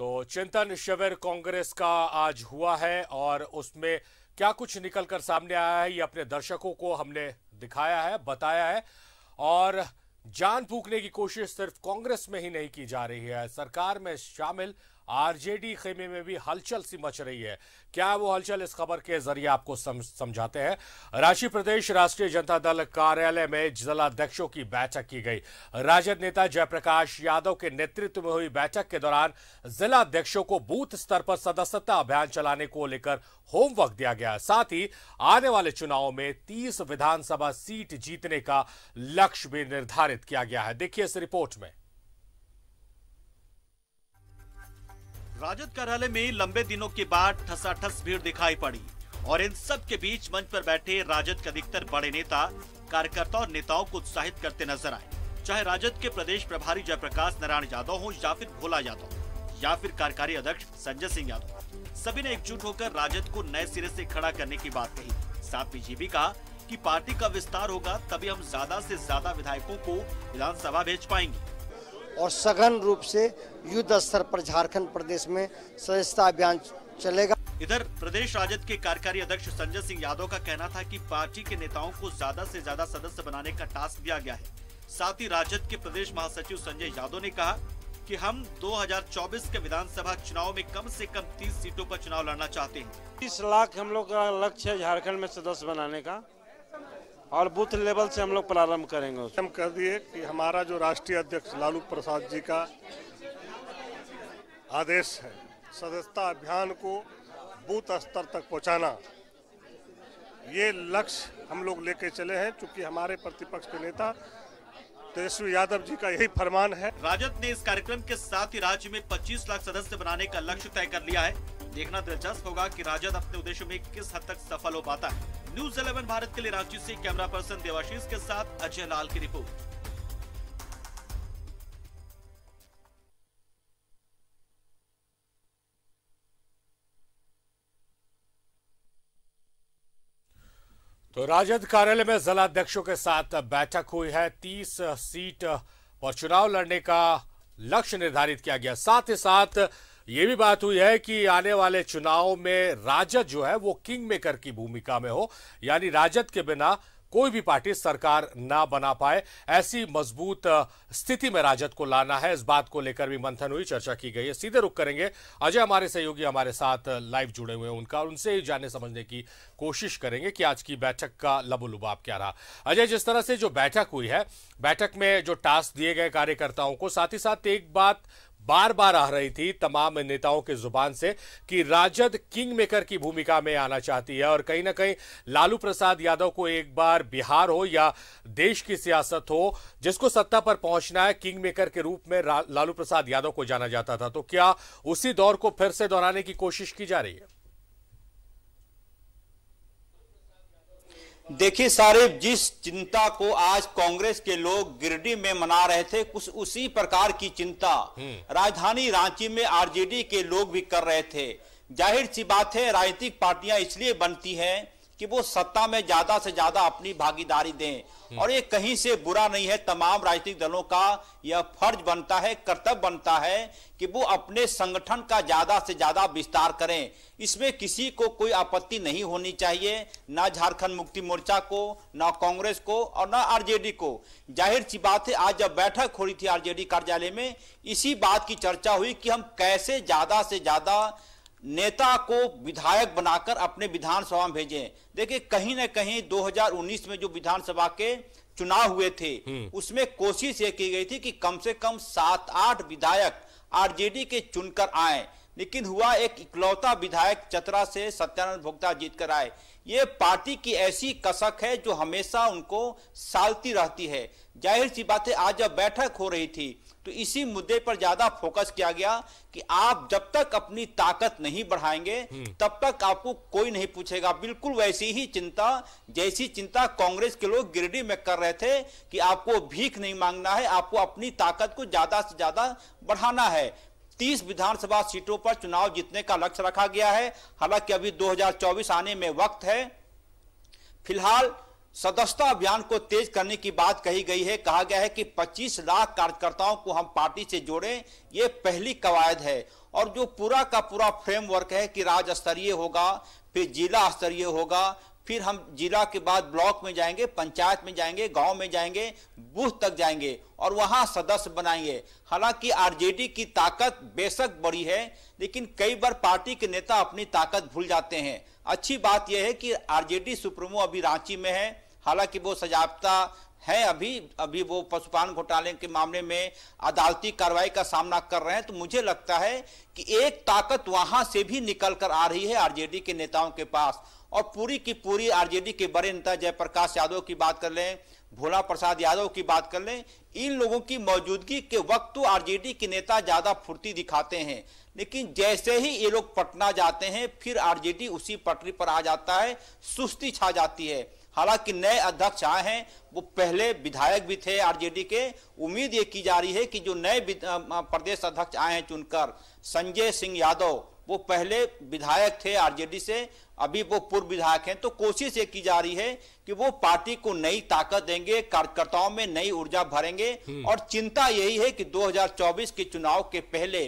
तो चिंतन शिविर कांग्रेस का आज हुआ है और उसमें क्या कुछ निकल कर सामने आया है ये अपने दर्शकों को हमने दिखाया है बताया है और जान फूकने की कोशिश सिर्फ कांग्रेस में ही नहीं की जा रही है सरकार में शामिल आरजेडी खेमे में भी हलचल सी मच रही है क्या वो हलचल इस खबर के जरिए आपको समझाते हैं रांची प्रदेश राष्ट्रीय जनता दल कार्यालय में जिलाध्यक्षों की बैठक की गई राजद नेता जयप्रकाश यादव के नेतृत्व में हुई बैठक के दौरान जिला अध्यक्षों को बूथ स्तर पर सदस्यता अभियान चलाने को लेकर होमवर्क दिया गया साथ ही आने वाले चुनाव में तीस विधानसभा सीट जीतने का लक्ष्य भी निर्धारित किया गया है देखिए इस रिपोर्ट में राजद कार्यालय में लंबे दिनों के बाद ठसाठस भीड़ दिखाई पड़ी और इन सब के बीच मंच पर बैठे राजद के अधिकतर बड़े नेता कार्यकर्ता और नेताओं को उत्साहित करते नजर आए चाहे राजद के प्रदेश प्रभारी जयप्रकाश नारायण यादव हो या फिर भोला यादव या फिर कार्यकारी अध्यक्ष संजय सिंह यादव सभी ने एकजुट होकर राजद को नए सिरे से खड़ा करने की बात कही साथ में ये भी कहा कि पार्टी का विस्तार होगा तभी हम ज्यादा से ज्यादा विधायकों को विधानसभा भेज पाएंगे और सघन रूप से युद्ध स्तर पर झारखंड प्रदेश में सदस्यता अभियान चलेगा इधर प्रदेश राजद के कार्यकारी अध्यक्ष संजय सिंह यादव का कहना था कि पार्टी के नेताओं को ज्यादा से ज्यादा सदस्य बनाने का टास्क दिया गया है साथ ही राजद के प्रदेश महासचिव संजय यादव ने कहा कि हम 2024 के विधानसभा चुनाव में कम से कम 30 सीटों पर चुनाव लड़ना चाहते हैं 30 लाख हम लोग का लक्ष्य है झारखंड में सदस्य बनाने का और बूथ लेवल से हम लोग प्रारंभ करेंगे हम कह दिए कि हमारा जो राष्ट्रीय अध्यक्ष लालू प्रसाद जी का आदेश है सदस्यता अभियान को बूथ स्तर तक पहुंचाना ये लक्ष्य हम लोग लेके चले हैं क्योंकि हमारे प्रतिपक्ष के नेता तेजस्वी यादव जी का यही फरमान है राजद ने इस कार्यक्रम के साथ ही राज्य में 25 लाख सदस्य बनाने का लक्ष्य तय कर लिया है देखना दिलचस्प होगा कि राजद अपने उद्देश्य में किस हद तक सफल हो पाता है न्यूज 11 भारत के लिए रांची से कैमरा पर्सन देवाशीष के साथ अजय लाल की रिपोर्ट तो राजद कार्यालय में जिलाध्यक्षों के साथ बैठक हुई है तीस सीट पर चुनाव लड़ने का लक्ष्य निर्धारित किया गया साथ ही साथ ये भी बात हुई है कि आने वाले चुनाव में राजद जो है वो किंग मेकर की भूमिका में हो यानी राजद के बिना कोई भी पार्टी सरकार ना बना पाए ऐसी मजबूत स्थिति में राजद को लाना है इस बात को लेकर भी मंथन हुई चर्चा की गई है सीधे रुख करेंगे अजय हमारे सहयोगी हमारे साथ लाइव जुड़े हुए हैं उनका और उनसे ही जानने समझने की कोशिश करेंगे कि आज की बैठक का लबोलुबाप क्या रहा अजय जिस तरह से जो बैठक हुई है बैठक में जो टास्क दिए गए कार्यकर्ताओं को साथ ही साथ एक बात बार बार आ रही थी तमाम नेताओं के जुबान से कि राजद किंग मेकर की भूमिका में आना चाहती है और कहीं ना कहीं लालू प्रसाद यादव को एक बार बिहार हो या देश की सियासत हो जिसको सत्ता पर पहुंचना है किंग मेकर के रूप में लालू प्रसाद यादव को जाना जाता था तो क्या उसी दौर को फिर से दोहराने की कोशिश की जा रही है देखिए सारे जिस चिंता को आज कांग्रेस के लोग गिरडी में मना रहे थे कुछ उसी प्रकार की चिंता हम्म। राजधानी रांची में आरजेडी के लोग भी कर रहे थे जाहिर सी बात है राजनीतिक पार्टियां इसलिए बनती हैं कि वो सत्ता में ज्यादा से ज्यादा अपनी भागीदारी दें हम्म। और ये कहीं से बुरा नहीं है तमाम राजनीतिक दलों का यह फर्ज बनता है कर्तव्य बनता है कि वो अपने संगठन का ज्यादा से ज्यादा विस्तार करें इसमें किसी को कोई आपत्ति नहीं होनी चाहिए ना झारखंड मुक्ति मोर्चा को ना कांग्रेस को और ना आरजेडी को जाहिर सी बात है आज जब बैठक हो रही थी आरजेडी कार्यालय में इसी बात की चर्चा हुई कि हम कैसे ज्यादा से ज्यादा नेता को विधायक बनाकर अपने विधानसभा में भेजे देखिए कहीं ना कहीं 2019 में जो विधानसभा के चुनाव हुए थे हम्म। उसमें कोशिश ये की गई थी कि कम से कम सात आठ विधायक आरजेडी के चुनकर आए लेकिन हुआ एक इकलौता विधायक चतरा से सत्यानंद भोक्ता जीत कर आए ये पार्टी की ऐसी कसक है जो हमेशा उनको सालती रहती है जाहिर सी बात है आज जब बैठक हो रही थी तो इसी मुद्दे पर ज्यादा फोकस किया गया कि आप जब तक अपनी ताकत नहीं बढ़ाएंगे हम्म। तब तक आपको कोई नहीं पूछेगा बिल्कुल वैसी ही चिंता जैसी चिंता कांग्रेस के लोग गिरडी में कर रहे थे कि आपको भीख नहीं मांगना है आपको अपनी ताकत को ज्यादा से ज्यादा बढ़ाना है 30 विधानसभा सीटों पर चुनाव जीतने का लक्ष्य रखा गया है हालांकि अभी 2024 आने में वक्त है फिलहाल सदस्यता अभियान को तेज करने की बात कही गई है कहा गया है कि 25 लाख कार्यकर्ताओं को हम पार्टी से जोड़ें ये पहली कवायद है और जो पूरा का पूरा फ्रेमवर्क है कि राज्य स्तरीय होगा फिर जिला स्तरीय होगा फिर हम जिला के बाद ब्लॉक में जाएंगे पंचायत में जाएंगे गांव में जाएंगे बूथ तक जाएंगे और वहां सदस्य बनाएंगे हालांकि आरजेडी की ताकत बेशक बड़ी है लेकिन कई बार पार्टी के नेता अपनी ताकत भूल जाते हैं अच्छी बात यह है कि आरजेडी सुप्रीमो अभी रांची में है हालांकि वो सजावता है अभी अभी वो पशुपालन घोटाले के मामले में अदालती कार्रवाई का सामना कर रहे हैं तो मुझे लगता है कि एक ताकत वहां से भी निकल कर आ रही है आरजेडी के नेताओं के पास और पूरी की पूरी आरजेडी के बड़े नेता जयप्रकाश यादव की बात कर लें भोला प्रसाद यादव की बात कर लें इन लोगों की मौजूदगी के वक्त तो आरजेडी के नेता ज्यादा फुर्ती दिखाते हैं लेकिन जैसे ही ये लोग पटना जाते हैं फिर आरजेडी उसी पटरी पर आ जाता है सुस्ती छा जाती है हालांकि नए अध्यक्ष आए हैं वो पहले विधायक भी थे आरजेडी के उम्मीद ये की जा रही है कि जो नए प्रदेश अध्यक्ष आए हैं चुनकर संजय सिंह यादव वो पहले विधायक थे आरजेडी से अभी वो पूर्व विधायक हैं तो कोशिश ये की जा रही है कि वो पार्टी को नई ताकत देंगे कार्यकर्ताओं में नई ऊर्जा भरेंगे हम्म। और चिंता यही है कि 2024 के चुनाव के पहले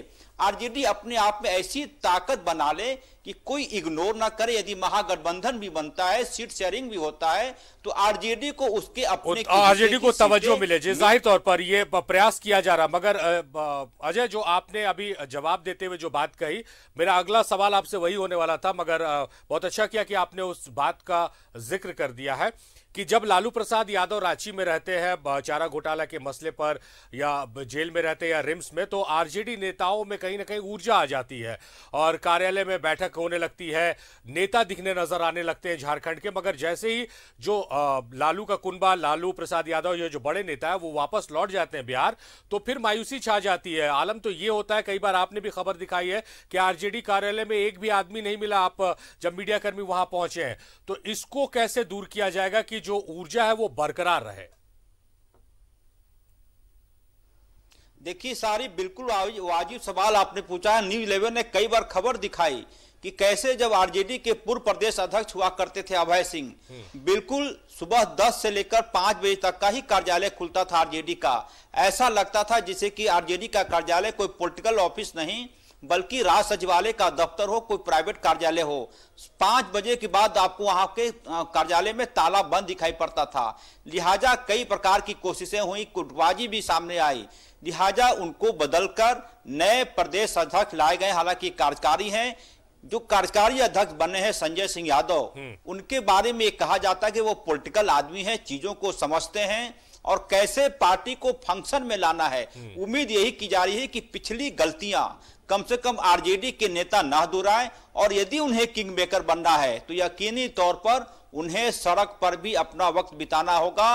आरजेडी अपने आप में ऐसी ताकत बना ले कि कोई इग्नोर ना करे यदि महागठबंधन भी बनता है सीट शेयरिंग भी होता है तो आरजेडी को उसके अपने आरजेडी तो को तवज्जो मिले जी जाहिर तौर पर यह प्रयास किया जा रहा मगर अजय जो आपने अभी जवाब देते हुए जो बात कही मेरा अगला सवाल आपसे वही होने वाला था मगर बहुत अच्छा किया कि आपने उस बात का जिक्र कर दिया है कि जब लालू प्रसाद यादव रांची में रहते हैं चारा घोटाला के मसले पर या जेल में रहते हैं या रिम्स में तो आरजेडी नेताओं में कहीं ना कहीं ऊर्जा आ जाती है और कार्यालय में बैठक तक होने लगती है नेता दिखने नजर आने लगते हैं झारखंड के मगर जैसे ही जो लालू का कुनबा लालू प्रसाद यादव ये जो बड़े नेता है वो वापस लौट जाते हैं बिहार तो फिर मायूसी छा जाती है आलम तो ये होता है कई बार आपने भी खबर दिखाई है कि आरजेडी कार्यालय में एक भी आदमी नहीं मिला आप जब मीडियाकर्मी वहां पहुंचे हैं तो इसको कैसे दूर किया जाएगा कि जो ऊर्जा है वो बरकरार रहे देखिए सारी बिल्कुल वाजिब सवाल आपने पूछा है न्यूज इलेवन ने कई बार खबर दिखाई कि कैसे जब आरजेडी के पूर्व प्रदेश अध्यक्ष हुआ करते थे अभय सिंह बिल्कुल सुबह 10 से लेकर 5 बजे तक का ही कार्यालय खुलता था आरजेडी का ऐसा लगता था जिसे कि आरजेडी का कार्यालय कोई पॉलिटिकल ऑफिस नहीं बल्कि राज सचिवालय का दफ्तर हो कोई प्राइवेट कार्यालय हो पांच बजे के बाद आपको वहां के कार्यालय में ताला बंद दिखाई पड़ता था लिहाजा कई प्रकार की कोशिशें हुई कुटबाजी भी सामने आई लिहाजा उनको बदलकर नए प्रदेश अध्यक्ष लाए गए हालांकि कार्यकारी हैं जो कार्यकारी अध्यक्ष बने हैं संजय सिंह यादव हम्म। उनके बारे में कहा जाता है कि वो पॉलिटिकल आदमी हैं चीजों को समझते हैं और कैसे पार्टी को फंक्शन में लाना है हम्म। उम्मीद यही की जा रही है कि पिछली गलतियां कम से कम आरजेडी के नेता ना दोहराए और यदि उन्हें किंग मेकर बनना है तो यकीनी तौर पर उन्हें सड़क पर भी अपना वक्त बिताना होगा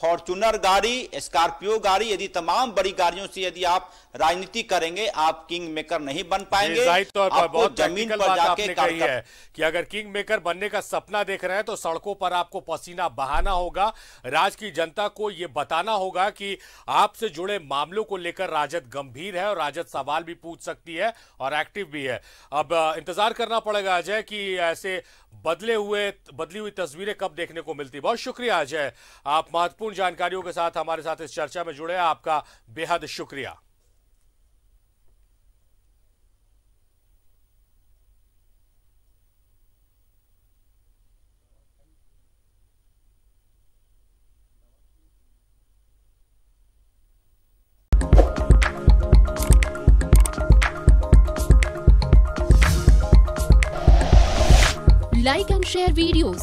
फॉर्चूनर गाड़ी स्कॉर्पियो गाड़ी यदि तमाम बड़ी गाड़ियों से यदि आप राजनीति करेंगे आप किंग मेकर नहीं बन पाएंगे तौर पर बहुत जमीन पर जाके कही है कि अगर किंग मेकर बनने का सपना देख रहे हैं तो सड़कों पर आपको पसीना बहाना होगा राज्य की जनता को यह बताना होगा कि आपसे जुड़े मामलों को लेकर राजद गंभीर है और राजद सवाल भी पूछ सकती है और एक्टिव भी है अब इंतजार करना पड़ेगा अजय की ऐसे बदले हुए बदली हुई तस्वीरें कब देखने को मिलती बहुत शुक्रिया अजय आप महत्वपूर्ण महत्वपूर्ण जानकारियों के साथ हमारे साथ इस चर्चा में जुड़े आपका बेहद शुक्रिया लाइक एंड शेयर वीडियोज